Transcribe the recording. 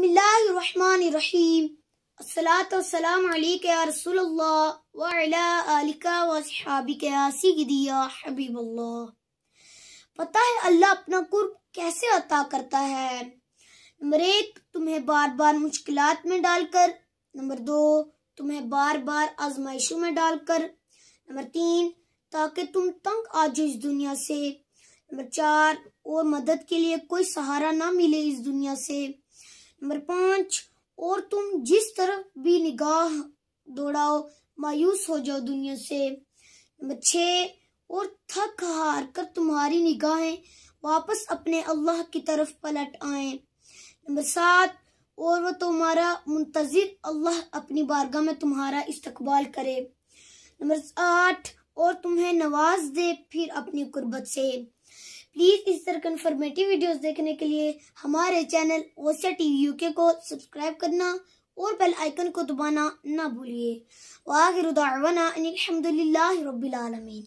بسم اللہ الرحمن الرحیم الصلاة والسلام علیکہ یا رسول اللہ وعلا آلکہ یا یا حبیب اللہ پتہ ہے اللہ اپنا قرب کیسے عطا کرتا ہے نمبر ایک تمہیں بار بار مشکلات میں ڈال کر نمبر دو تمہیں بار بار آزمائشوں میں ڈال کر نمبر تین تاکہ تم تنگ آ اس دنیا سے نمبر چار اور مدد کے لیے کوئی سہارا نہ ملے اس دنیا سے اور تم جس طرف بھی نگاہ دوڑاؤ مایوس ہو جاؤ دنیا سے نمبر اور تھک ہار کر تمہاری نگاہیں واپس اپنے اللہ کی طرف پلٹ آئیں نمبر سات اور وہ تمہارا منتظر اللہ اپنی بارگاہ میں تمہارا استقبال کرے نمبر آٹھ اور تمہیں نواز دے پھر اپنی قربت سے پلیز اس طرح کنفارمیٹیو ویڈیوز دیکھنے کے لیے ہمارے چینل اوسیا ٹی وی یو کے کو سبسکرائب کرنا اور بیل آئیکن کو دبانا نہ بھولیے دعوانا ان الحمدللہ رب العالمین